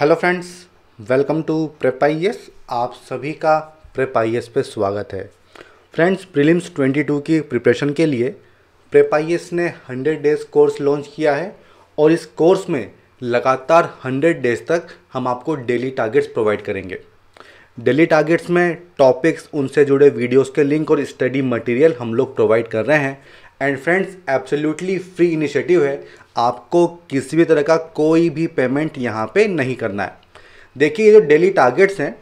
Hello friends welcome to PrepIAS आप सभी का प्रेपाइएस पे स्वागत है फ्रेंड्स प्रीलिम्स 22 की प्रिपरेशन के लिए प्रेपाइएस ने 100 डेज कोर्स लॉन्च किया है और इस कोर्स में लगातार 100 डेज तक हम आपको डेली टारगेट्स प्रोवाइड करेंगे डेली टारगेट्स में टॉपिक्स उनसे जुड़े वीडियोस के लिंक और स्टडी मटेरियल हम लोग प्रोवाइड कर रहे हैं and friends absolutely free initiative है आपको किसी भी तरह का कोई भी पेमेंट यहाँ पे नहीं करना है देखिए ये जो डेली टारगेट्स हैं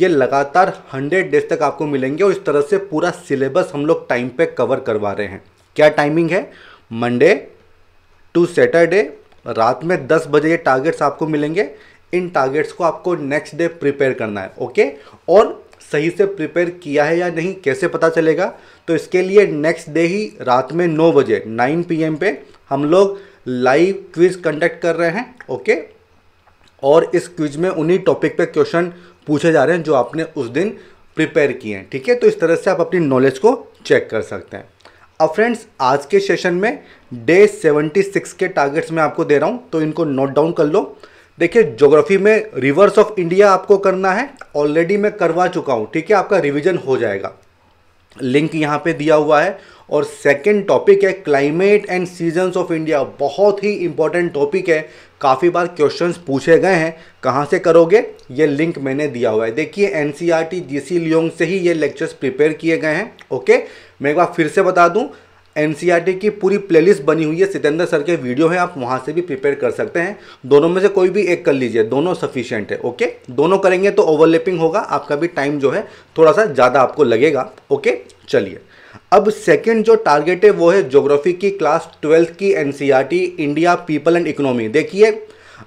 ये लगातार हंड्रेड डेज तक आपको मिलेंगे और इस तरह से पूरा सिलेबस हम लोग टाइम पे कवर करवा रहे हैं क्या टाइमिंग है मंडे टू सैटरडे रात में दस बजे ये टारगेट्स आपको मिलेंगे इन टारगेट्स को आपको नेक्स्ट डे प्रिपेयर करना है ओके और सही से प्रिपेयर किया है या नहीं कैसे पता चलेगा तो इसके लिए नेक्स्ट डे ही रात में नौ बजे नाइन पी पे हम लोग लाइव क्विज कंडक्ट कर रहे हैं ओके और इस क्विज में उन्हीं टॉपिक पे क्वेश्चन पूछे जा रहे हैं जो आपने उस दिन प्रिपेयर किए हैं ठीक है तो इस तरह से आप अपनी नॉलेज को चेक कर सकते हैं अब फ्रेंड्स आज के सेशन में डे 76 के टारगेट्स मैं आपको दे रहा हूँ तो इनको नोट डाउन कर लो देखिए ज्योग्राफी में रिवर्स ऑफ इंडिया आपको करना है ऑलरेडी मैं करवा चुका हूँ ठीक है आपका रिविजन हो जाएगा लिंक यहाँ पे दिया हुआ है और सेकंड टॉपिक है climate and seasons of India बहुत ही इंपॉर्टेंट टॉपिक है काफ़ी बार क्वेश्चंस पूछे गए हैं कहाँ से करोगे ये लिंक मैंने दिया हुआ है देखिए N C R T G C Leong से ही ये लेक्चर्स प्रिपेयर किए गए हैं ओके मैं एक बार फिर से बता दूँ एन की पूरी प्लेलिस्ट बनी हुई है सितेंद्र सर के वीडियो हैं आप वहाँ से भी प्रिपेयर कर सकते हैं दोनों में से कोई भी एक कर लीजिए दोनों सफिशियंट है ओके दोनों करेंगे तो ओवरलेपिंग होगा आपका भी टाइम जो है थोड़ा सा ज़्यादा आपको लगेगा ओके चलिए अब सेकंड जो टारगेट है वो है ज्योग्राफी की क्लास ट्वेल्थ की an India people and economy देखिए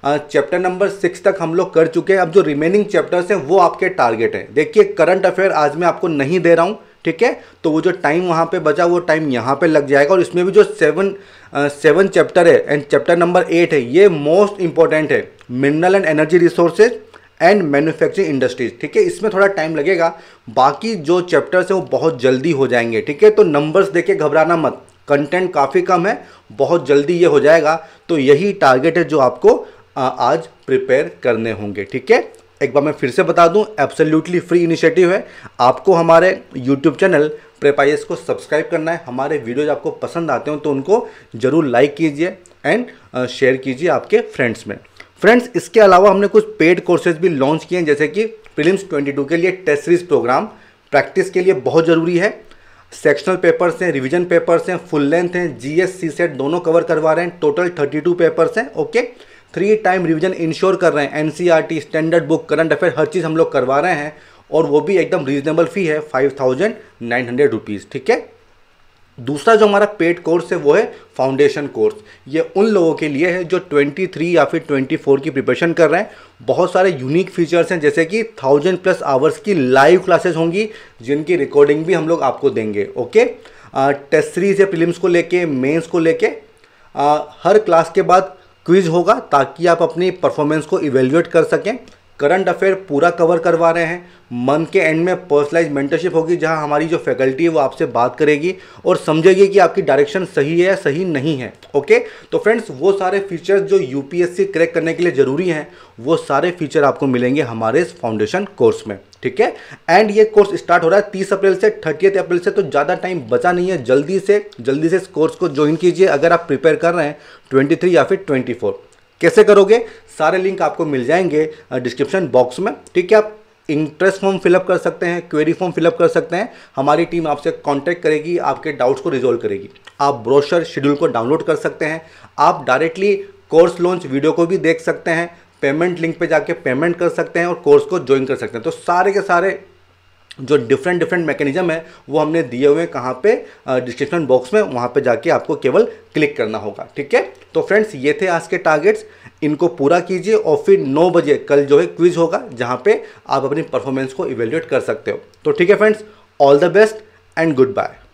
चैप्टर नंबर सिक्स तक हम लोग कर चुके हैं अब जो रिमेनिंग चैप्टर्स हैं वो आपके टारगेट हैं देखिए करंट अफेयर आज मैं आपको नहीं दे रहा हूँ ठीक है तो वो जो टाइम वहाँ पे बचा वो टाइम यहाँ पे लग जाएगा और इसमें भी जो सेवन सेवन चैप्टर है एंड चैप्टर नंबर एट है ये मोस्ट इंपॉर्टेंट है mineral and energy resources and manufacturing industries ठीक है इसमें थोड़ा टाइम लगेगा बाकी जो चैप्टर्स हैं वो बहुत जल्दी हो जाएंगे ठीक है तो नंबर्स देखे घबराना मत कंटेंट काफ़ी कम है बहुत जल्दी ये हो जाएगा तो यही टारगेट है जो आपको आज प्रिपेयर करने होंगे ठीक है एक बार मैं फिर से बता दूं एब्सोल्युटली फ्री इनिशिएटिव है आपको हमारे यूट्यूब चैनल प्रेपाइस को सब्सक्राइब करना है हमारे वीडियोज आपको पसंद आते हो तो उनको ज़रूर लाइक कीजिए एंड शेयर कीजिए आपके फ्रेंड्स में फ्रेंड्स इसके अलावा हमने कुछ पेड कोर्सेज भी लॉन्च किए हैं जैसे कि प्रीलिम्स 22 के लिए टेस्ट सीरीज प्रोग्राम प्रैक्टिस के लिए बहुत ज़रूरी है सेक्शनल पेपर्स हैं रिवीजन पेपर्स हैं फुल लेंथ हैं जीएस सी सेट दोनों कवर करवा रहे हैं टोटल 32 पेपर्स हैं okay okay? Three time revision ensure कर रहे हैं and standard book current affair हर चीज़ हम लोग करवा रहे हैं और वो भी एकदम रीजनेबल फ़ी है five thousand nine hundred rupees ठीक है दूसरा जो हमारा पेड कोर्स है वो है फाउंडेशन कोर्स ये उन लोगों के लिए है जो 23 या फिर 24 की प्रिपरेशन कर रहे हैं बहुत सारे यूनिक फीचर्स हैं जैसे कि थाउजेंड प्लस आवर्स की लाइव क्लासेस होंगी जिनकी रिकॉर्डिंग भी हम लोग आपको देंगे ओके टेस्ट सीरीज या प्रिलिम्स को लेके मेंस को लेके हर क्लास के बाद क्विज होगा ताकि आप अपनी परफॉर्मेंस को इवेल्युएट कर सकें करंट अफेयर पूरा कवर करवा रहे हैं मंथ के एंड में पर्सनलाइज मेंटरशिप होगी जहां हमारी जो फैकल्टी है वो आपसे बात करेगी और समझेगी कि आपकी डायरेक्शन सही है या सही नहीं है ओके तो फ्रेंड्स वो सारे फीचर्स जो यूपीएससी क्रैक करने के लिए ज़रूरी हैं वो सारे फीचर आपको मिलेंगे हमारे इस फाउंडेशन कोर्स में ठीक है एंड ये कोर्स स्टार्ट हो रहा है तीस अप्रैल से थर्टी अप्रैल से तो ज़्यादा टाइम बचा नहीं है जल्दी से जल्दी से इस कोर्स को ज्वाइन कीजिए अगर आप प्रिपेयर कर रहे हैं ट्वेंटी या फिर ट्वेंटी कैसे करोगे सारे लिंक आपको मिल जाएंगे डिस्क्रिप्शन बॉक्स में ठीक है आप इंटरेस्ट फॉर्म फिलअप कर सकते हैं क्वेरी फॉर्म फिलअप कर सकते हैं हमारी टीम आपसे कॉन्टैक्ट करेगी आपके डाउट्स को रिजोल्व करेगी आप ब्रोशर शेड्यूल को डाउनलोड कर सकते हैं आप डायरेक्टली कोर्स लॉन्च वीडियो को भी देख सकते हैं पेमेंट लिंक पे जाके पेमेंट कर सकते हैं और कोर्स को ज्वाइन कर सकते हैं तो सारे के सारे जो डिफरेंट डिफरेंट मैकेनिज्म है वो हमने दिए हुए हैं कहाँ पे डिस्क्रिप्शन बॉक्स में वहाँ पे जाके आपको केवल क्लिक करना होगा ठीक है तो फ्रेंड्स ये थे आज के टारगेट्स इनको पूरा कीजिए और फिर 9 बजे कल जो है क्विज होगा जहाँ पे आप अपनी परफॉर्मेंस को इवेल्यूएट कर सकते हो तो ठीक है friends all the best and good bye